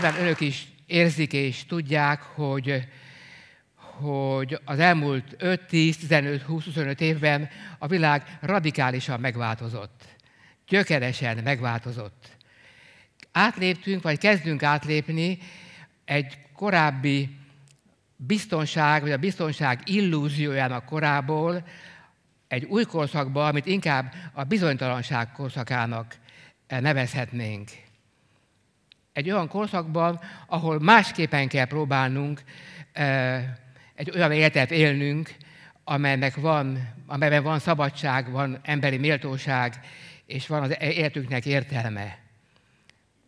nyilván önök is érzik és tudják, hogy, hogy az elmúlt 5, 10, 15, 20, 25 évben a világ radikálisan megváltozott. Gyökeresen megváltozott. Átléptünk, vagy kezdünk átlépni egy korábbi biztonság, vagy a biztonság illúziójának korából egy új korszakba, amit inkább a bizonytalanság korszakának nevezhetnénk egy olyan korszakban, ahol másképpen kell próbálnunk egy olyan életet élnünk, amelynek van, amelyben van szabadság, van emberi méltóság, és van az életünknek értelme.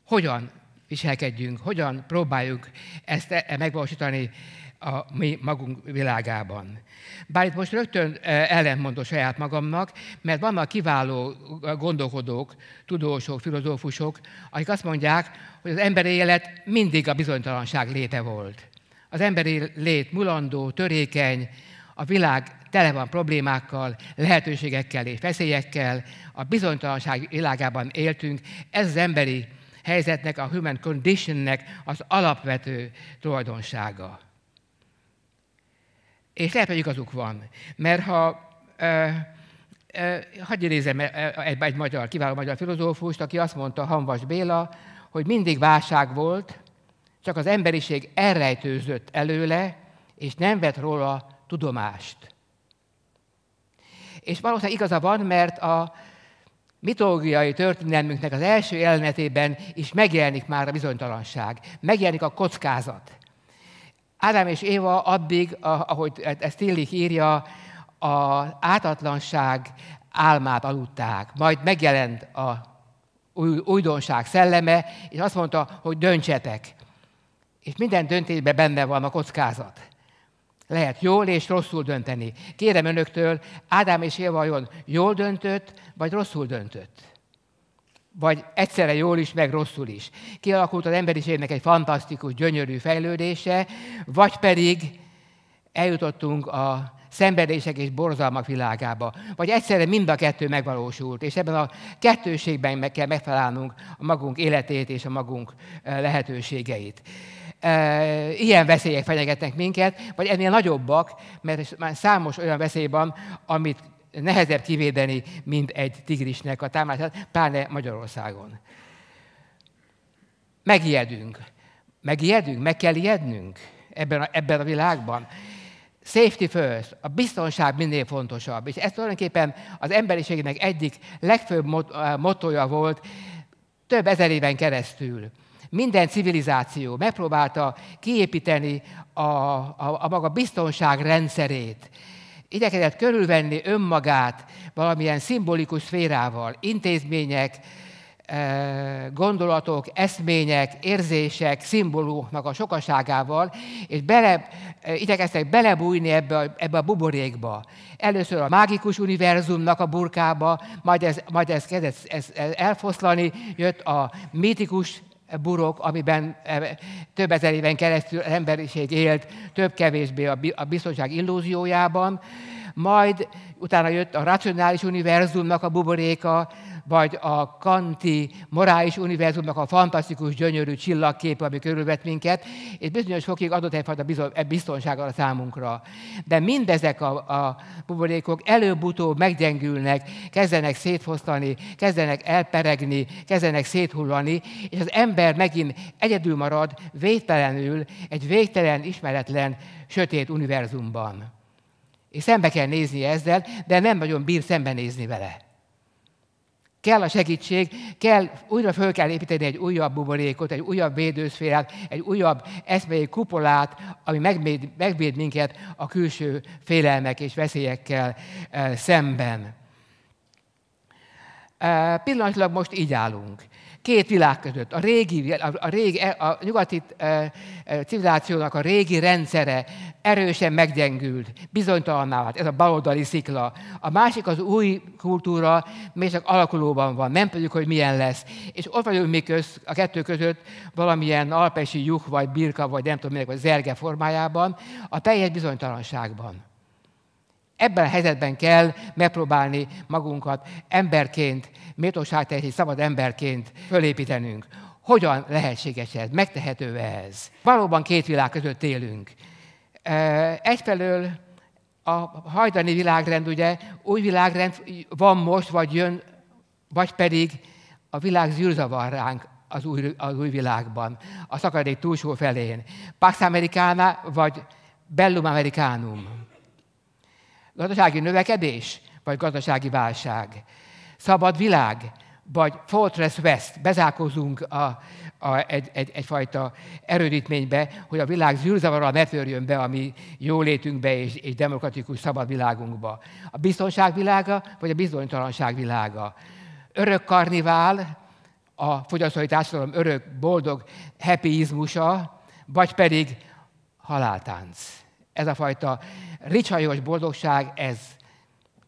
Hogyan viselkedjünk, hogyan próbáljuk ezt e-, megvalósítani a mi magunk világában. Bár itt most rögtön e, ellentmondom saját magamnak, mert vannak kiváló gondolkodók, tudósok, filozófusok, akik azt mondják, hogy az emberi élet mindig a bizonytalanság léte volt. Az emberi lét mulandó, törékeny, a világ tele van problémákkal, lehetőségekkel és veszélyekkel, a bizonytalanság világában éltünk, ez az emberi helyzetnek, a human conditionnek az alapvető tulajdonsága. És lehet, hogy igazuk van. Mert ha, e, e, hagyj idézem egy, egy magyar, kiváló magyar filozófust, aki azt mondta, Hanvas Béla, hogy mindig válság volt, csak az emberiség elrejtőzött előle, és nem vett róla tudomást. És valószínűleg igaza van, mert a mitológiai történelmünknek az első jelenetében is megjelenik már a bizonytalanság, megjelenik a kockázat. Ádám és Éva addig, ahogy e-, ezt Illik írja, az átatlanság álmát aludták. Majd megjelent a újdonság szelleme, és azt mondta, hogy döntsetek. És minden döntésben benne van a kockázat. Lehet jól és rosszul dönteni. Kérem önöktől, Ádám és Éva vajon jól döntött, vagy rosszul döntött? vagy egyszerre jól is, meg rosszul is. Kialakult az emberiségnek egy fantasztikus, gyönyörű fejlődése, vagy pedig eljutottunk a szenvedések és borzalmak világába. Vagy egyszerre mind a kettő megvalósult, és ebben a kettőségben meg kell megtalálnunk a magunk életét és a magunk e, lehetőségeit. E, ilyen veszélyek fenyegetnek minket, vagy ennél nagyobbak, mert már számos olyan veszély van, amit nehezebb kivédeni, mint egy tigrisnek a támadását, pláne Magyarországon. Megijedünk. Megijedünk, meg kell ijednünk ebben a, ebben a világban. Safety first, a biztonság minél fontosabb. És ez tulajdonképpen az emberiségnek egyik legfőbb motója eh, volt több ezer éven keresztül. Minden civilizáció megpróbálta kiépíteni a, a, a maga biztonság rendszerét Idekedett körülvenni önmagát valamilyen szimbolikus szférával, intézmények, eh, gondolatok, eszmények, érzések, szimbólumoknak a sokaságával, és bele, eh, igyekeztek belebújni ebbe a, ebbe a buborékba. Először a mágikus univerzumnak a burkába, majd ez, majd ez kezdett ez, ez elfoszlani, jött a mítikus E burok, amiben e, több ezer éven keresztül az emberiség élt, több-kevésbé a biztonság illúziójában, majd utána jött a racionális univerzumnak a buboréka, vagy a Kanti morális univerzumnak a fantasztikus, gyönyörű csillagkép, ami körülvet minket, és bizonyos fokig adott egyfajta e, biztonsága a számunkra. De mindezek a, a buborékok előbb-utóbb meggyengülnek, kezdenek szétfosztani, kezdenek elperegni, kezdenek széthullani, és az ember megint egyedül marad, végtelenül, egy végtelen, ismeretlen, sötét univerzumban. És szembe kell nézni ezzel, de nem nagyon bír szembenézni vele. Kell a segítség, kell, újra föl kell építeni egy újabb buborékot, egy újabb védőszférát, egy újabb eszmei kupolát, ami megvéd, megvéd minket a külső félelmek és veszélyekkel eh, szemben. Eh, pillanatilag most így állunk két világ között. A régi, a, a, régi, e, a nyugati e, e, civilizációnak a régi rendszere erősen meggyengült, bizonytalanná vált, ez a baloldali szikla. A másik az új kultúra, még csak alakulóban van, nem tudjuk, hogy milyen lesz. És ott vagyunk mi köz, a kettő között valamilyen alpesi lyuk, vagy birka, vagy nem tudom minek, vagy zerge formájában, a teljes bizonytalanságban. Ebben a helyzetben kell megpróbálni magunkat emberként, méltóságteljes szabad emberként fölépítenünk. Hogyan lehetséges ez? Megtehető ez? Valóban két világ között élünk. Egyfelől a hajdani világrend, ugye, új világrend van most, vagy jön, vagy pedig a világ zűrzavar ránk az új, az új világban, a szakadék túlsó felén. Pax Americana, vagy Bellum Americanum. Gazdasági növekedés, vagy gazdasági válság? Szabad világ, vagy Fortress West, bezárkózunk a, a, egy, egy, egyfajta erődítménybe, hogy a világ zűrzavarral ne törjön be a mi jólétünkbe és, és demokratikus szabad világunkba. A biztonság világa, vagy a bizonytalanság világa. Örök karnivál, a fogyasztói társadalom örök, boldog happyizmusa, vagy pedig haláltánc ez a fajta ricsajos boldogság, ez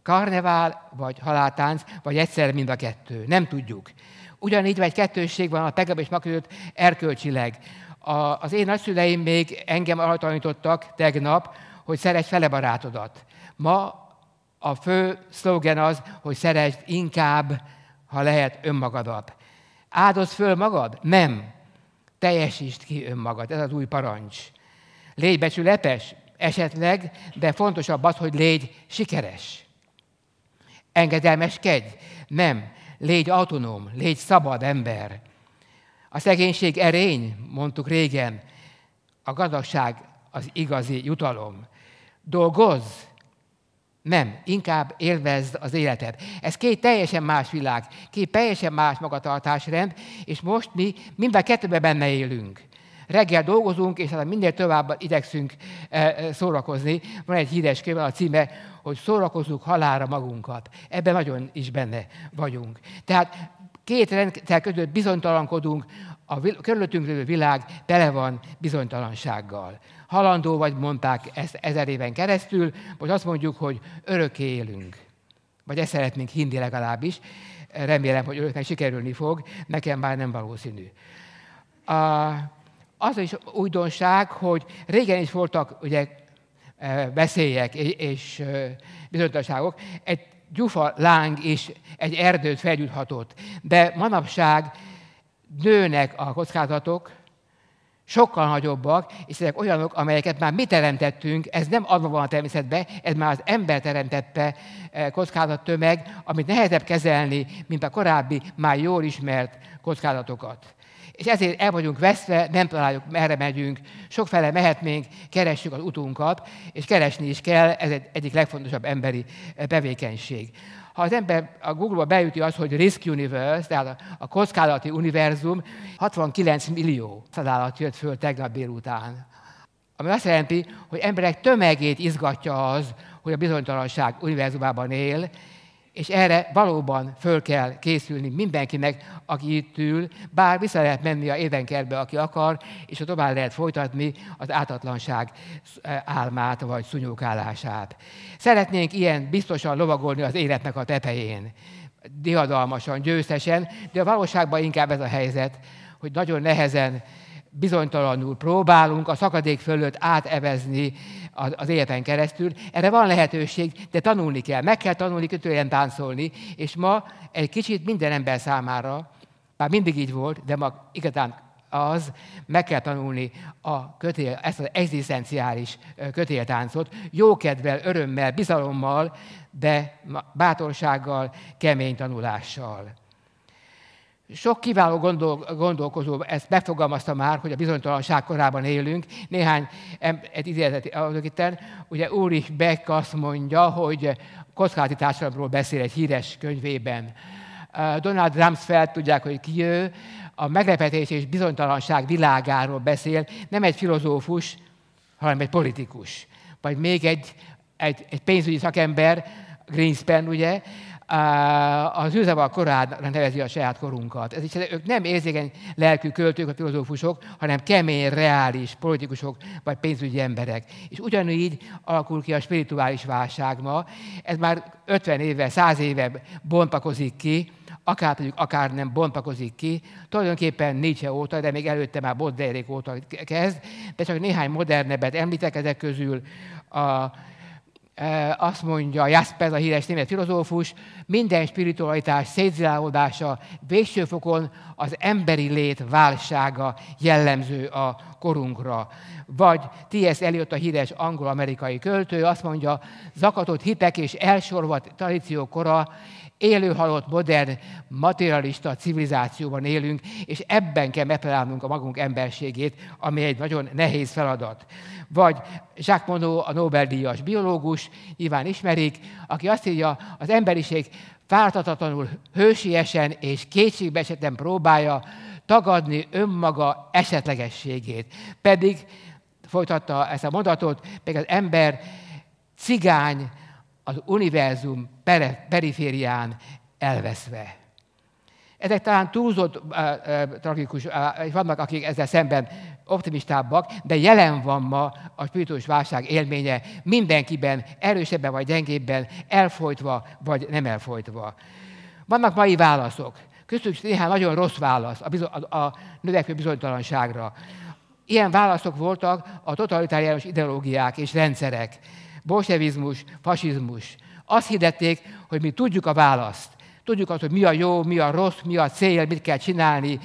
karnevál, vagy haláltánc, vagy egyszer mind a kettő. Nem tudjuk. Ugyanígy vagy kettősség van a Pegab és Makrőt erkölcsileg. A, az én nagyszüleim még engem arra tanítottak tegnap, hogy szeress fele barátodat. Ma a fő szlogen az, hogy szeresd inkább, ha lehet, önmagadat. Áldoz föl magad? Nem. Teljesítsd ki önmagad. Ez az új parancs. Légy becsületes? esetleg, de fontosabb az, hogy légy sikeres. Engedelmeskedj, nem, légy autonóm, légy szabad ember. A szegénység erény, mondtuk régen, a gazdagság az igazi jutalom. Dolgozz, nem, inkább élvezd az életet. Ez két teljesen más világ, két teljesen más magatartásrend, és most mi mind a kettőben benne élünk reggel dolgozunk, és hát minél tovább idekszünk eh, eh, szórakozni. Van egy híres kép, a címe, hogy szórakozzuk halára magunkat. Ebben nagyon is benne vagyunk. Tehát két rendszer között bizonytalankodunk, a körülöttünk lévő világ tele van bizonytalansággal. Halandó vagy mondták ezt ezer éven keresztül, vagy azt mondjuk, hogy örökké élünk. Vagy ezt szeretnénk hindi legalábbis. Remélem, hogy önöknek sikerülni fog, nekem már nem valószínű. A, az is újdonság, hogy régen is voltak ugye e, veszélyek és e, bizonytalanságok. Egy gyufa láng is egy erdőt felgyújthatott. De manapság nőnek a kockázatok, sokkal nagyobbak, és ezek olyanok, amelyeket már mi teremtettünk, ez nem adva van a természetbe, ez már az ember teremtette e, kockázat tömeg, amit nehezebb kezelni, mint a korábbi, már jól ismert kockázatokat. És ezért el vagyunk veszve, nem találjuk, merre megyünk, sokfele mehetnénk, keressük az utunkat, és keresni is kell, ez egy, egyik legfontosabb emberi bevékenység. Eh, ha az ember a Google-ba beüti azt, hogy Risk Universe, tehát a, kockázati univerzum, 69 millió szadállat jött föl tegnap délután. Ami azt jelenti, hogy emberek tömegét izgatja az, hogy a bizonytalanság univerzumában él, és erre valóban föl kell készülni mindenkinek, aki itt ül, bár vissza lehet menni a édenkertbe, aki akar, és a tovább lehet folytatni az átatlanság álmát, vagy szunyókálását. Szeretnénk ilyen biztosan lovagolni az életnek a tetején, diadalmasan, győztesen, de a valóságban inkább ez a helyzet, hogy nagyon nehezen bizonytalanul próbálunk a szakadék fölött átevezni az életen keresztül. Erre van lehetőség, de tanulni kell. Meg kell tanulni kötőjen táncolni, és ma egy kicsit minden ember számára, bár mindig így volt, de ma igazán az, meg kell tanulni a kötél, ezt az egzisztenciális kötéltáncot, jókedvel, örömmel, bizalommal, de bátorsággal, kemény tanulással. Sok kiváló gondol, gondolkozó ezt befogalmazta már, hogy a bizonytalanság korában élünk. Néhány egy idézet adok itten. Ugye Ulrich Beck azt mondja, hogy kockázati társadalomról beszél egy híres könyvében. Donald Rumsfeld, tudják, hogy ki ő, a meglepetés és bizonytalanság világáról beszél, nem egy filozófus, hanem egy politikus. Vagy még egy, egy, egy pénzügyi szakember, Greenspan, ugye, az őzeval korán nevezi a saját korunkat. Ez is, ők nem érzékeny lelkű költők, a filozófusok, hanem kemény, reális politikusok vagy pénzügyi emberek. És ugyanígy alakul ki a spirituális válság ma. Ez már 50 éve, 100 éve bontakozik ki, akár tudjuk, akár nem bontakozik ki. Tulajdonképpen Nietzsche óta, de még előtte már Bodderék óta kezd, de csak néhány modernebbet említek ezek közül. A, azt mondja Jasper a híres német filozófus, minden spiritualitás szétzilálódása végső fokon az emberi lét válsága jellemző a korunkra. Vagy T.S. Eliot, a híres angol-amerikai költő, azt mondja, zakatott hitek és elsorvadt tradíció kora élőhalott, modern, materialista civilizációban élünk, és ebben kell megtalálnunk a magunk emberségét, ami egy nagyon nehéz feladat. Vagy Jacques Monod, a Nobel-díjas biológus, nyilván ismerik, aki azt írja, az emberiség fáradhatatlanul, hősiesen és kétségbeesetten próbálja tagadni önmaga esetlegességét. Pedig, folytatta ezt a mondatot, pedig az ember cigány, az univerzum periférián elveszve. Ezek talán túlzott eh, eh, tragikus, eh, vannak, akik ezzel szemben optimistábbak, de jelen van ma a spiritus válság élménye mindenkiben, erősebben vagy gyengébben, elfolytva vagy nem elfolytva. Vannak mai válaszok. Köztük néhány nagyon rossz válasz a, bizony, a, a növekvő bizonytalanságra. Ilyen válaszok voltak a totalitáriánus ideológiák és rendszerek bolsevizmus, fasizmus. Azt hirdették, hogy mi tudjuk a választ. Tudjuk azt, hogy mi a jó, mi a rossz, mi a cél, mit kell csinálni,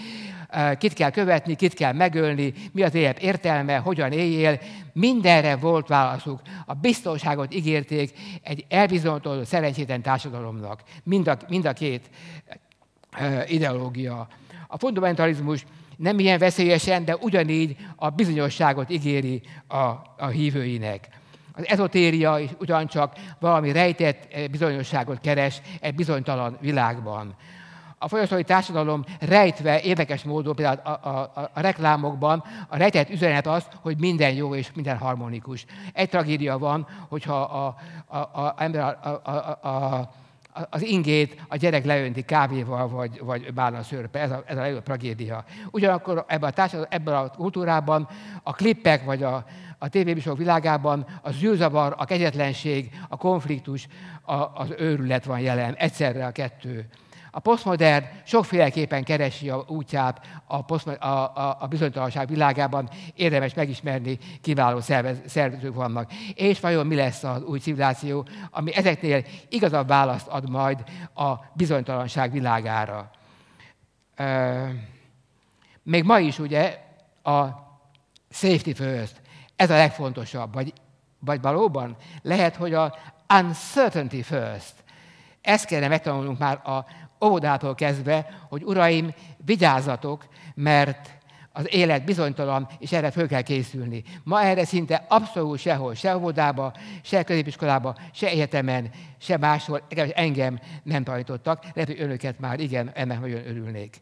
eh, kit kell követni, kit kell megölni, mi az élet értelme, hogyan éljél. Mindenre volt válaszuk. A biztonságot ígérték egy elbizonyított szerencsétlen társadalomnak. Mind a, mind a két eh, ideológia. A fundamentalizmus nem ilyen veszélyesen, de ugyanígy a bizonyosságot ígéri a, a hívőinek. Az ezotéria is ugyancsak valami rejtett eh, bizonyosságot keres egy bizonytalan világban. A folyosói társadalom rejtve, érdekes módon például a, a, a, a reklámokban a rejtett üzenet az, hogy minden jó és minden harmonikus. Egy tragédia van, hogyha a, a, a, a, a, a, a, a az ingét a gyerek leönti kávéval vagy, vagy bálnaszörpe. Ez a, ez a legjobb tragédia. Ugyanakkor ebben a társadal, ebben a kultúrában, a klippek vagy a, a tévéműsorok világában a zűrzavar, a kegyetlenség, a konfliktus, a, az őrület van jelen. Egyszerre a kettő. A posztmodern sokféleképpen keresi a útját a, a, a, a bizonytalanság világában, érdemes megismerni, kiváló szervezők vannak. És vajon mi lesz az új civilizáció, ami ezeknél igazabb választ ad majd a bizonytalanság világára? Még ma is ugye a safety first, ez a legfontosabb, vagy, vagy valóban lehet, hogy a uncertainty first, ezt kellene megtanulnunk már a óvodától kezdve, hogy uraim, vigyázzatok, mert az élet bizonytalan, és erre föl kell készülni. Ma erre szinte abszolút sehol, se óvodába, se középiskolába, se egyetemen, se máshol, engem nem tanítottak. Lehet, hogy önöket már igen, ennek nagyon örülnék.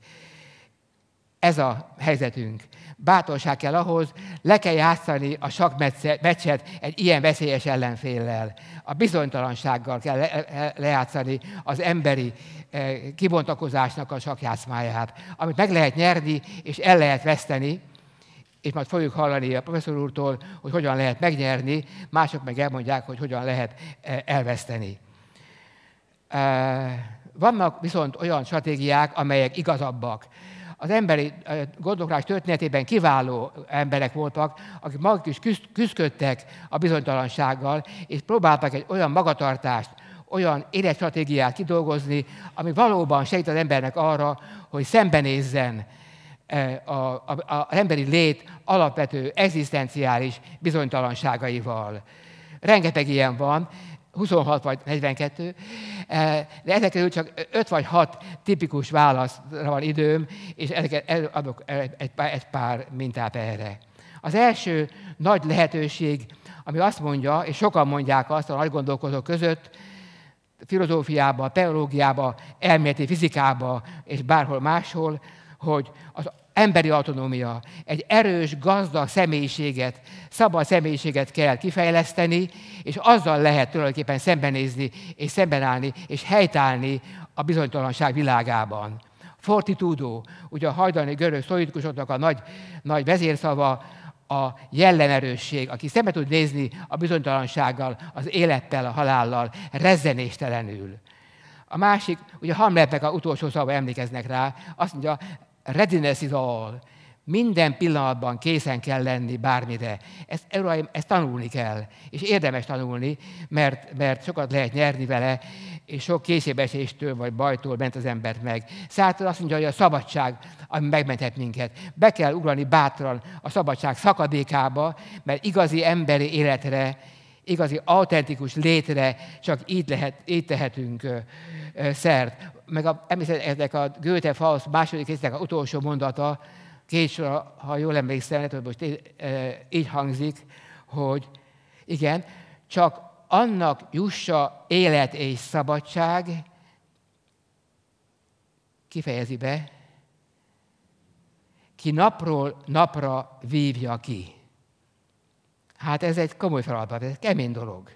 Ez a helyzetünk. Bátorság kell ahhoz, le kell játszani a sakmeccset egy ilyen veszélyes ellenféllel. A bizonytalansággal kell le- lejátszani az emberi eh, kibontakozásnak a sakjátszmáját, amit meg lehet nyerni és el lehet veszteni, és majd fogjuk hallani a professzor úrtól, hogy hogyan lehet megnyerni, mások meg elmondják, hogy hogyan lehet eh, elveszteni. Eh, vannak viszont olyan stratégiák, amelyek igazabbak az emberi gondolkodás történetében kiváló emberek voltak, akik maguk is küzdködtek a bizonytalansággal, és próbáltak egy olyan magatartást, olyan életstratégiát kidolgozni, ami valóban segít az embernek arra, hogy szembenézzen a, az emberi lét alapvető egzisztenciális bizonytalanságaival. Rengeteg ilyen van, 26 vagy 42, eh, de ezek közül csak 5 vagy 6 tipikus válaszra van időm, és ezeket adok egy pár, egy pár mintát erre. Az első nagy lehetőség, ami azt mondja, és sokan mondják azt a nagy gondolkozók között, filozófiába, teológiába, elméleti fizikába és bárhol máshol, hogy az emberi autonómia, egy erős, gazdag személyiséget, szabad személyiséget kell kifejleszteni, és azzal lehet tulajdonképpen szembenézni, és szembenállni, és helytállni a bizonytalanság világában. Fortitudo, ugye a hajdani görög szolidikusoknak a nagy, nagy vezérszava, a jellemerősség, aki szembe tud nézni a bizonytalansággal, az élettel, a halállal, rezzenéstelenül. A másik, ugye Hamletnek a utolsó szava emlékeznek rá, azt mondja, readiness is all. Minden pillanatban készen kell lenni bármire. Ezt, uraim, ezt tanulni kell, és érdemes tanulni, mert, mert sokat lehet nyerni vele, és sok készébeséstől vagy bajtól ment az embert meg. Szállt azt mondja, hogy a szabadság, ami megmentett minket. Be kell ugrani bátran a szabadság szakadékába, mert igazi emberi életre igazi, autentikus létre csak így, lehet, így tehetünk szert. Meg a, ezek a Goethe Faust második résznek a utolsó mondata, két ha jól emlékszem, lehet, hogy most így, így hangzik, hogy igen, csak annak jussa élet és szabadság, kifejezi be, ki napról napra vívja ki. Hát ez egy komoly feladat, ez egy kemény dolog.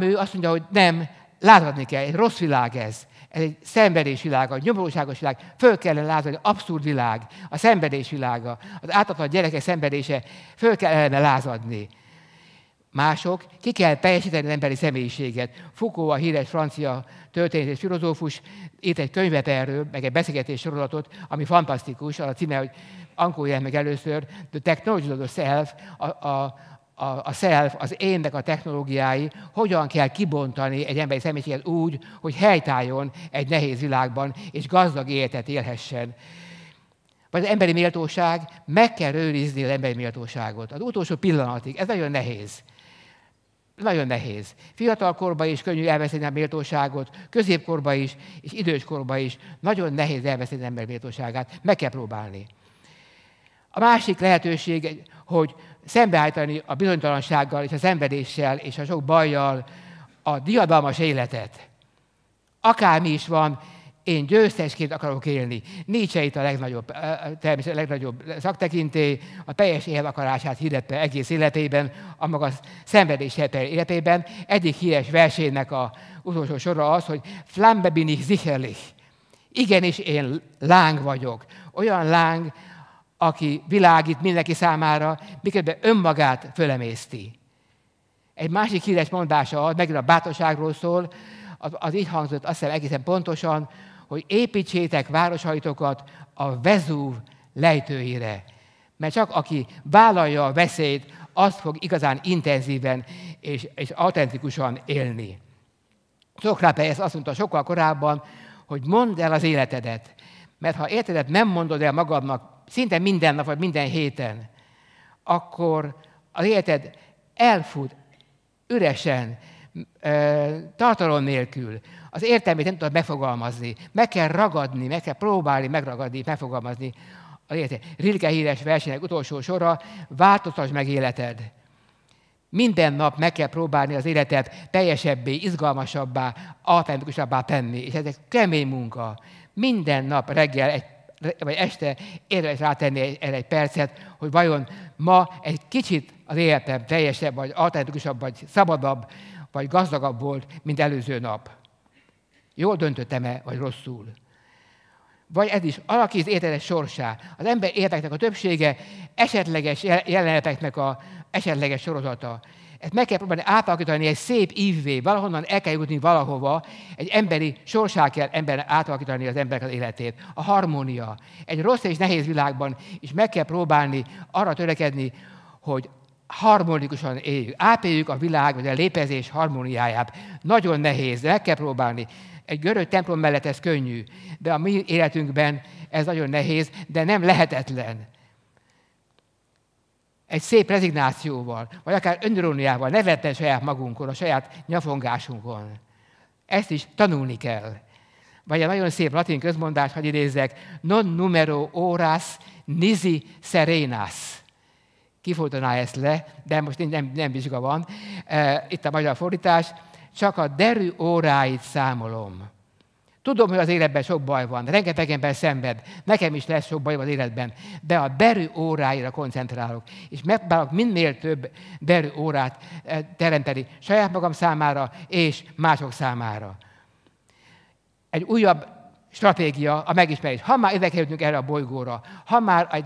ő azt mondja, hogy nem, lázadni kell, egy rossz világ ez, ez egy szenvedés világa, egy nyomorúságos világ, föl kellene lázadni, abszurd világ, a szenvedés világa, az átadott gyerekek szenvedése, föl kellene lázadni. Mások, ki kell teljesíteni az emberi személyiséget. Foucault, a híres francia történet és filozófus, írt egy könyvet erről, meg egy beszélgetés sorozatot, ami fantasztikus, a címe, hogy Ankó meg először, The Technology of the Self, a, a, a, a self, az énnek a technológiái, hogyan kell kibontani egy emberi személyiséget úgy, hogy helytálljon egy nehéz világban, és gazdag életet élhessen. Vagy az emberi méltóság, meg kell őrizni az emberi méltóságot. Az utolsó pillanatig, ez nagyon nehéz. Nagyon nehéz. Fiatalkorban is könnyű elveszíteni a méltóságot, középkorban is, és időskorban is. Nagyon nehéz elveszíteni az ember méltóságát. Meg kell próbálni. A másik lehetőség, hogy szembeállítani a bizonytalansággal és a szenvedéssel és a sok bajjal a diadalmas életet. Akármi is van, én győztesként akarok élni. Nietzsche itt a legnagyobb, természetesen a legnagyobb szaktekintély, a teljes akarását hirdette egész életében, a maga szenvedés életében. Egyik híres versének a utolsó sora az, hogy Flambe bin ich sicherlich. Igenis, én láng vagyok. Olyan láng, aki világít mindenki számára, miközben önmagát fölemészti. Egy másik híres mondása, megint a bátorságról szól, az, az így hangzott, azt hiszem egészen pontosan, hogy építsétek városaitokat a Vezúv lejtőire. Mert csak aki vállalja a veszélyt, azt fog igazán intenzíven és, és autentikusan élni. ezt azt mondta sokkal korábban, hogy mondd el az életedet, mert ha életedet nem mondod el magadnak szinte minden nap vagy minden héten, akkor az életed elfut üresen, tartalom nélkül. Az értelmét nem tudod megfogalmazni. Meg kell ragadni, meg kell próbálni megragadni, megfogalmazni. Az életet. Rilke híres versenek utolsó sora, változtass meg életed. Minden nap meg kell próbálni az életet teljesebbé, izgalmasabbá, autentikusabbá tenni. És ez egy kemény munka. Minden nap reggel egy vagy este érdemes rátenni erre egy percet, hogy vajon ma egy kicsit az életem teljesebb, vagy autentikusabb, vagy szabadabb, vagy gazdagabb volt, mint előző nap. Jól döntöttem-e, vagy rosszul? Vagy ez is alakít életedet sorsá. Az ember érdeknek a többsége esetleges jeleneteknek a esetleges sorozata. Ezt meg kell próbálni átalakítani egy szép ívvé, valahonnan el kell jutni valahova, egy emberi sorsá kell ember átalakítani az emberek az életét. A harmónia. Egy rossz és nehéz világban is meg kell próbálni arra törekedni, hogy harmonikusan éljük, átéljük a világ, vagy a lépezés harmóniáját. Nagyon nehéz, meg kell próbálni. Egy görög templom mellett ez könnyű, de a mi életünkben ez nagyon nehéz, de nem lehetetlen. Egy szép rezignációval, vagy akár öndróniával nevetten saját magunkon, a saját nyafongásunkon. Ezt is tanulni kell. Vagy egy nagyon szép latin közmondás, hogy idézek, non numero oras nisi serenas kifoldaná ezt le, de most nem, nem vizsga van, e, itt a magyar fordítás, csak a derű óráit számolom. Tudom, hogy az életben sok baj van, rengeteg ember szenved, nekem is lesz sok baj az életben, de a derű óráira koncentrálok, és megpróbálok minél több derű órát e, teremteni saját magam számára és mások számára. Egy újabb stratégia a megismerés. Ha már idekerültünk erre a bolygóra, ha már egy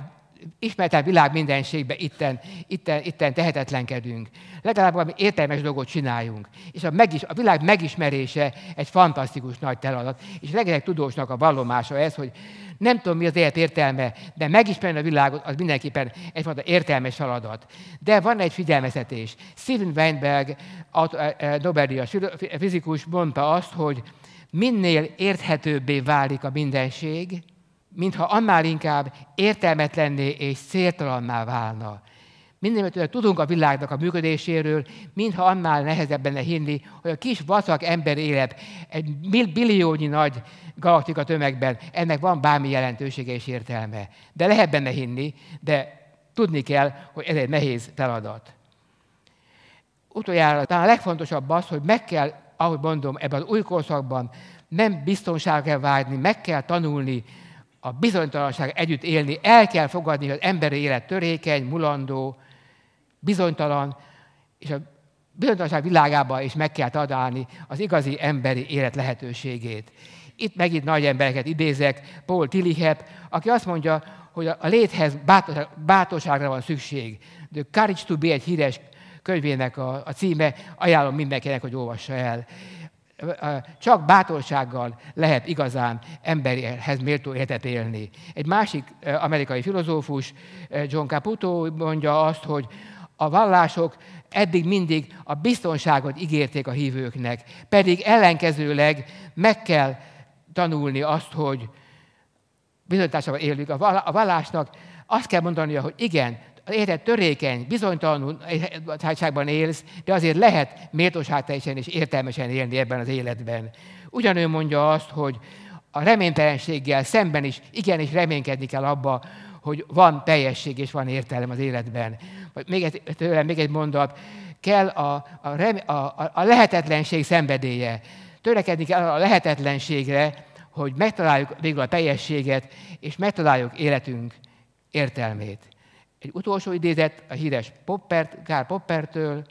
ismertebb világ mindenségbe itten, itten, itten tehetetlenkedünk. Legalább valami értelmes dolgot csináljunk. És a, megis, a világ megismerése egy fantasztikus nagy feladat. És rengeteg tudósnak a vallomása ez, hogy nem tudom, mi az élet értelme, de megismerni a világot, az mindenképpen egyfajta értelmes feladat. De van egy figyelmeztetés. Steven Weinberg, a Nobel-díjas fizikus, mondta azt, hogy minél érthetőbbé válik a mindenség, mintha annál inkább értelmetlenné és céltalanná válna. Mindenbetően tudunk a világnak a működéséről, mintha annál nehezebb benne hinni, hogy a kis vacak ember élet egy billiónyi nagy galaktika tömegben, ennek van bármi jelentősége és értelme. De lehet benne hinni, de tudni kell, hogy ez egy nehéz feladat. Utoljára talán a legfontosabb az, hogy meg kell, ahogy mondom, ebben az új korszakban nem biztonságra vágyni, meg kell tanulni a bizonytalanság együtt élni, el kell fogadni, hogy az emberi élet törékeny, mulandó, bizonytalan, és a bizonytalanság világában is meg kell találni az igazi emberi élet lehetőségét. Itt megint nagy embereket idézek, Paul Tillichep, aki azt mondja, hogy a léthez bátorság, bátorságra van szükség. The Courage to be egy híres könyvének a, a címe, ajánlom mindenkinek, hogy olvassa el csak bátorsággal lehet igazán emberhez méltó életet élni. Egy másik amerikai filozófus, John Caputo mondja azt, hogy a vallások eddig mindig a biztonságot ígérték a hívőknek, pedig ellenkezőleg meg kell tanulni azt, hogy bizonyításával élünk. A vallásnak azt kell mondania, hogy igen, Érted, törékeny, hátságban élsz, de azért lehet méltóságteljesen és értelmesen élni ebben az életben. Ugyanő mondja azt, hogy a reménytelenséggel szemben is igenis reménykedni kell abba, hogy van teljesség és van értelem az életben. Vagy még egy, tőlem még egy mondat, kell a, a, rem, a, a, a lehetetlenség szenvedélye. Törekedni kell a lehetetlenségre, hogy megtaláljuk végül a teljességet, és megtaláljuk életünk értelmét. Egy utolsó idézet a híres Poppert, Gál Poppertől,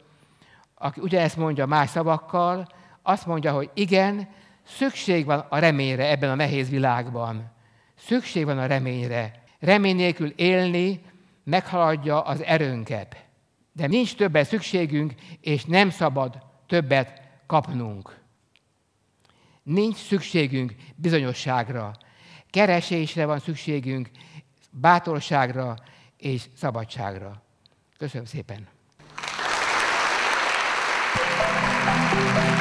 aki ugyanezt mondja más szavakkal, azt mondja, hogy igen, szükség van a reményre ebben a nehéz világban. Szükség van a reményre. Remény nélkül élni meghaladja az erőnket. De nincs többet szükségünk, és nem szabad többet kapnunk. Nincs szükségünk bizonyosságra. Keresésre van szükségünk, bátorságra, és szabadságra. Köszönöm szépen! Thank you.